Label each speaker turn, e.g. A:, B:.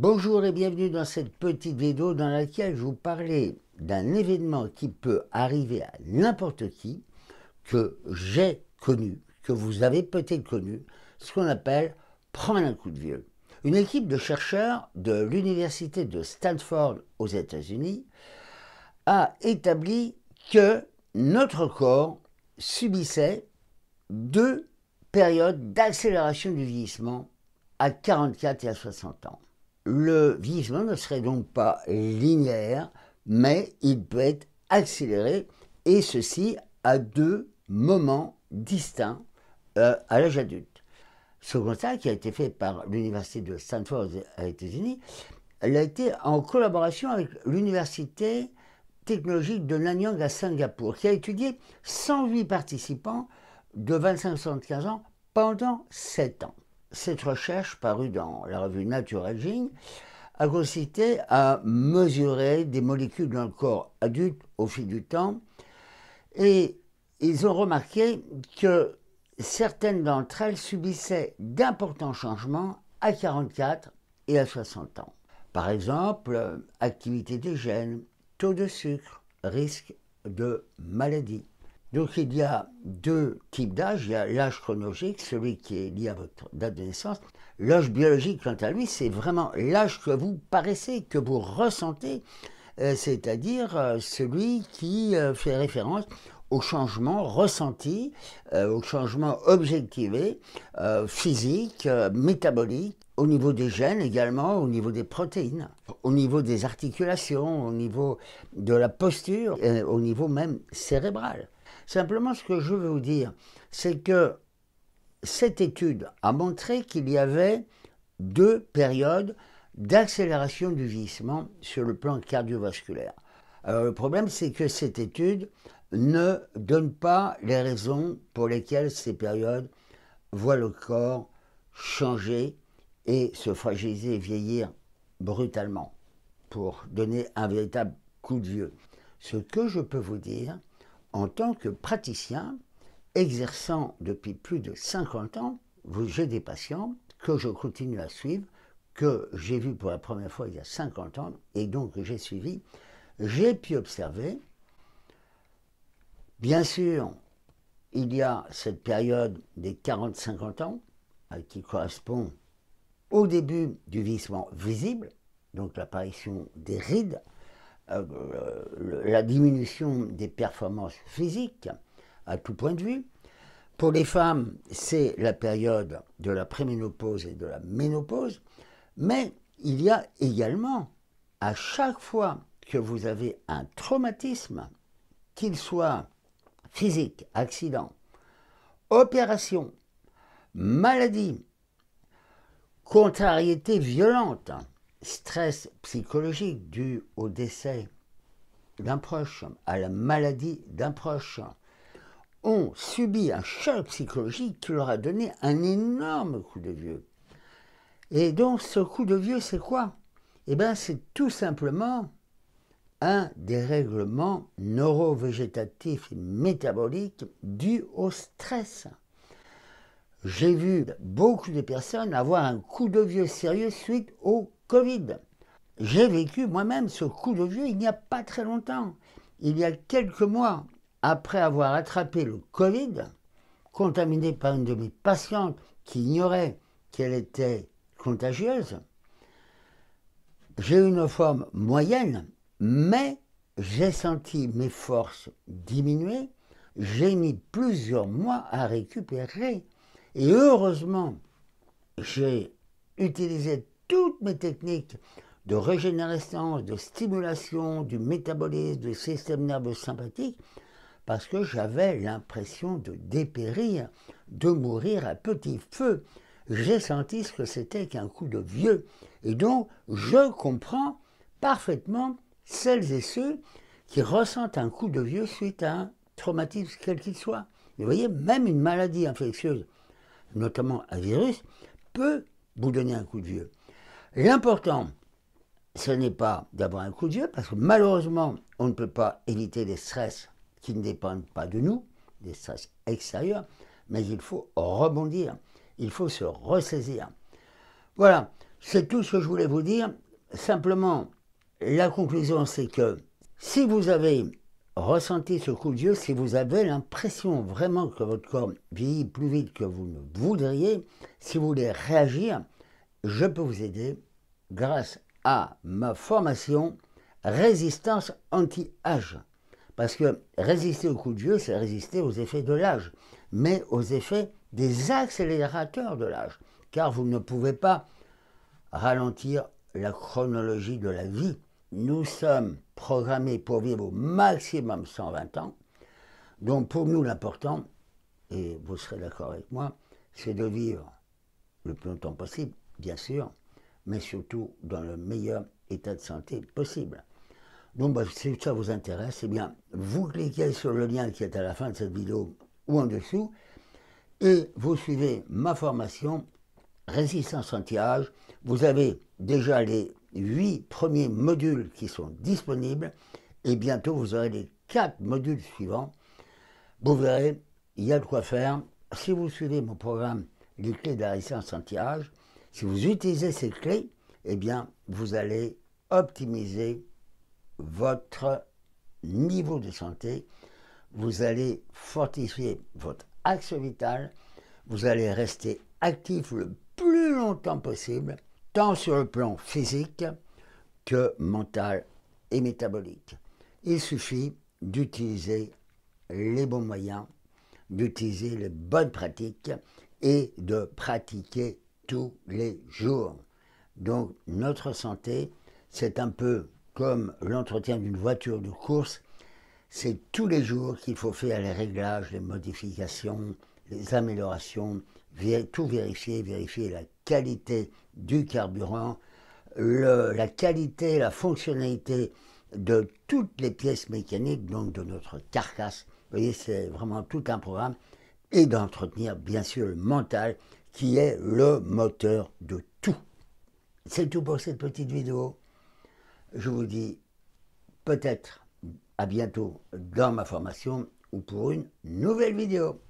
A: Bonjour et bienvenue dans cette petite vidéo dans laquelle je vous parlais d'un événement qui peut arriver à n'importe qui, que j'ai connu, que vous avez peut-être connu, ce qu'on appelle prendre un coup de vieux. Une équipe de chercheurs de l'université de Stanford aux États-Unis a établi que notre corps subissait deux périodes d'accélération du vieillissement à 44 et à 60 ans. Le vieillissement ne serait donc pas linéaire, mais il peut être accéléré, et ceci à deux moments distincts euh, à l'âge adulte. Ce constat qui a été fait par l'université de Stanford aux États-Unis, a été en collaboration avec l'université technologique de Nanyang à Singapour, qui a étudié 108 participants de 25-75 ans pendant 7 ans cette recherche parue dans la revue Nature Aging a consisté à mesurer des molécules dans le corps adulte au fil du temps et ils ont remarqué que certaines d'entre elles subissaient d'importants changements à 44 et à 60 ans. Par exemple, activité des gènes, taux de sucre, risque de maladie. Donc il y a deux types d'âge. Il y a l'âge chronologique, celui qui est lié à votre date de naissance. L'âge biologique, quant à lui, c'est vraiment l'âge que vous paraissez, que vous ressentez, euh, c'est-à-dire euh, celui qui euh, fait référence au changement ressenti, au changement objectivé, physique, métabolique, au niveau des gènes également, au niveau des protéines, au niveau des articulations, au niveau de la posture, au niveau même cérébral. Simplement, ce que je veux vous dire, c'est que cette étude a montré qu'il y avait deux périodes d'accélération du vieillissement sur le plan cardiovasculaire. Alors euh, le problème, c'est que cette étude ne donne pas les raisons pour lesquelles ces périodes voient le corps changer et se fragiliser et vieillir brutalement pour donner un véritable coup de vieux. Ce que je peux vous dire, en tant que praticien, exerçant depuis plus de 50 ans, j'ai des patients que je continue à suivre, que j'ai vus pour la première fois il y a 50 ans, et donc que j'ai suivi, j'ai pu observer, bien sûr, il y a cette période des 40-50 ans, qui correspond au début du vieillissement visible, donc l'apparition des rides, euh, la diminution des performances physiques à tout point de vue. Pour les femmes, c'est la période de la préménopause et de la ménopause, mais il y a également, à chaque fois que vous avez un traumatisme, qu'il soit physique, accident, opération, maladie, contrariété violente, stress psychologique dû au décès d'un proche, à la maladie d'un proche, ont subi un choc psychologique qui leur a donné un énorme coup de vieux. Et donc ce coup de vieux, c'est quoi Eh bien c'est tout simplement un dérèglement neurovégétatif et métabolique dû au stress. J'ai vu beaucoup de personnes avoir un coup de vieux sérieux suite au Covid. J'ai vécu moi-même ce coup de vieux il n'y a pas très longtemps. Il y a quelques mois, après avoir attrapé le Covid, contaminé par une de mes patientes qui ignorait qu'elle était contagieuse, j'ai eu une forme moyenne, mais j'ai senti mes forces diminuer, j'ai mis plusieurs mois à récupérer. Et heureusement, j'ai utilisé mes techniques de régénérescence, de stimulation du métabolisme, du système nerveux sympathique, parce que j'avais l'impression de dépérir, de mourir à petit feu. J'ai senti ce que c'était qu'un coup de vieux. Et donc, je comprends parfaitement celles et ceux qui ressentent un coup de vieux suite à un traumatisme quel qu'il soit. Vous voyez, même une maladie infectieuse, notamment un virus, peut vous donner un coup de vieux. L'important, ce n'est pas d'avoir un coup de Dieu, parce que malheureusement, on ne peut pas éviter les stress qui ne dépendent pas de nous, des stress extérieurs, mais il faut rebondir, il faut se ressaisir. Voilà, c'est tout ce que je voulais vous dire. Simplement, la conclusion, c'est que si vous avez ressenti ce coup de Dieu, si vous avez l'impression vraiment que votre corps vieillit plus vite que vous ne voudriez, si vous voulez réagir, je peux vous aider grâce à ma formation résistance anti-âge. Parce que résister au coup de vieux, c'est résister aux effets de l'âge, mais aux effets des accélérateurs de l'âge. Car vous ne pouvez pas ralentir la chronologie de la vie. Nous sommes programmés pour vivre au maximum 120 ans. Donc pour nous, l'important, et vous serez d'accord avec moi, c'est de vivre le plus longtemps possible, bien sûr, mais surtout dans le meilleur état de santé possible. Donc, bah, si ça vous intéresse, eh bien, vous cliquez sur le lien qui est à la fin de cette vidéo ou en dessous, et vous suivez ma formation Résistance anti-âge. Vous avez déjà les huit premiers modules qui sont disponibles, et bientôt vous aurez les quatre modules suivants. Vous verrez, il y a de quoi faire. Si vous suivez mon programme Les clés de la résistance anti-âge, si vous utilisez ces clés, eh bien, vous allez optimiser votre niveau de santé, vous allez fortifier votre axe vital, vous allez rester actif le plus longtemps possible, tant sur le plan physique que mental et métabolique. Il suffit d'utiliser les bons moyens, d'utiliser les bonnes pratiques et de pratiquer tous les jours. Donc notre santé, c'est un peu comme l'entretien d'une voiture de course, c'est tous les jours qu'il faut faire les réglages, les modifications, les améliorations, tout vérifier, vérifier la qualité du carburant, la qualité, la fonctionnalité de toutes les pièces mécaniques, donc de notre carcasse. Vous voyez, c'est vraiment tout un programme. Et d'entretenir, bien sûr, le mental, qui est le moteur de tout. C'est tout pour cette petite vidéo. Je vous dis peut-être à bientôt dans ma formation ou pour une nouvelle vidéo.